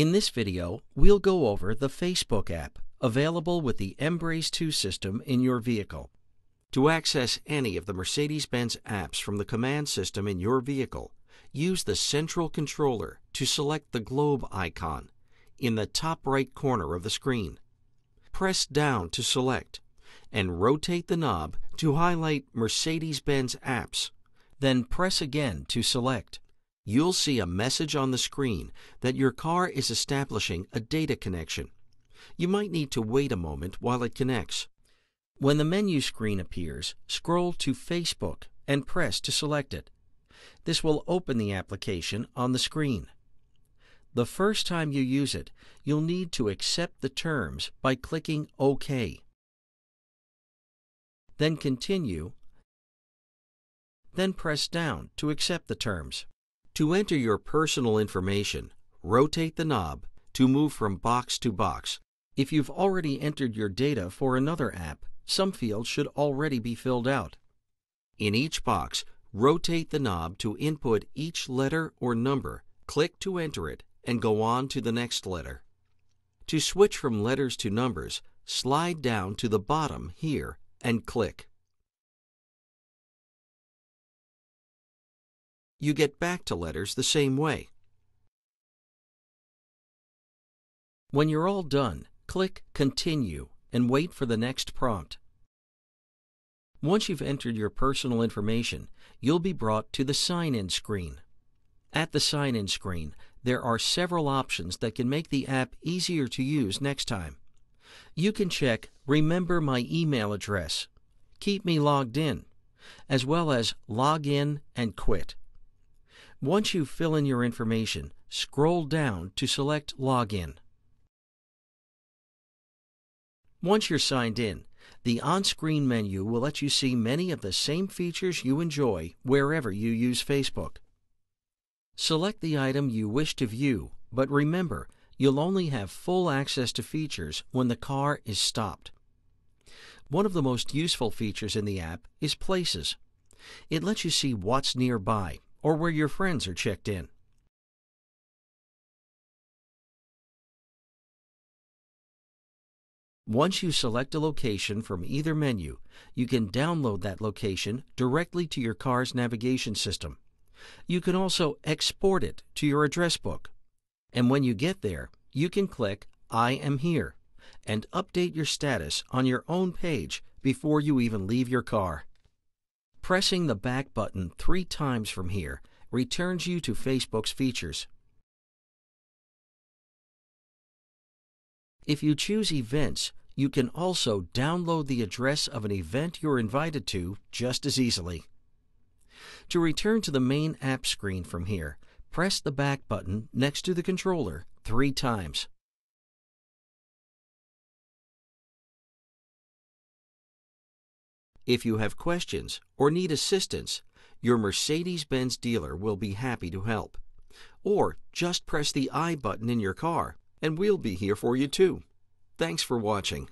In this video, we'll go over the Facebook app, available with the Embrace 2 system in your vehicle. To access any of the Mercedes-Benz apps from the command system in your vehicle, use the central controller to select the globe icon in the top right corner of the screen. Press down to select and rotate the knob to highlight Mercedes-Benz apps, then press again to select you'll see a message on the screen that your car is establishing a data connection. You might need to wait a moment while it connects. When the menu screen appears, scroll to Facebook and press to select it. This will open the application on the screen. The first time you use it, you'll need to accept the terms by clicking OK. Then continue, then press down to accept the terms. To enter your personal information, rotate the knob to move from box to box. If you've already entered your data for another app, some fields should already be filled out. In each box, rotate the knob to input each letter or number, click to enter it, and go on to the next letter. To switch from letters to numbers, slide down to the bottom here and click. you get back to letters the same way. When you're all done, click Continue and wait for the next prompt. Once you've entered your personal information, you'll be brought to the sign-in screen. At the sign-in screen, there are several options that can make the app easier to use next time. You can check Remember my email address, Keep me logged in, as well as Log in and Quit. Once you fill in your information, scroll down to select Login. Once you're signed in, the on-screen menu will let you see many of the same features you enjoy wherever you use Facebook. Select the item you wish to view, but remember, you'll only have full access to features when the car is stopped. One of the most useful features in the app is Places. It lets you see what's nearby or where your friends are checked in. Once you select a location from either menu, you can download that location directly to your car's navigation system. You can also export it to your address book. And when you get there, you can click I am here and update your status on your own page before you even leave your car. Pressing the back button three times from here returns you to Facebook's features. If you choose Events, you can also download the address of an event you're invited to just as easily. To return to the main app screen from here, press the back button next to the controller three times. If you have questions or need assistance, your Mercedes Benz dealer will be happy to help. Or just press the I button in your car and we'll be here for you too. Thanks for watching.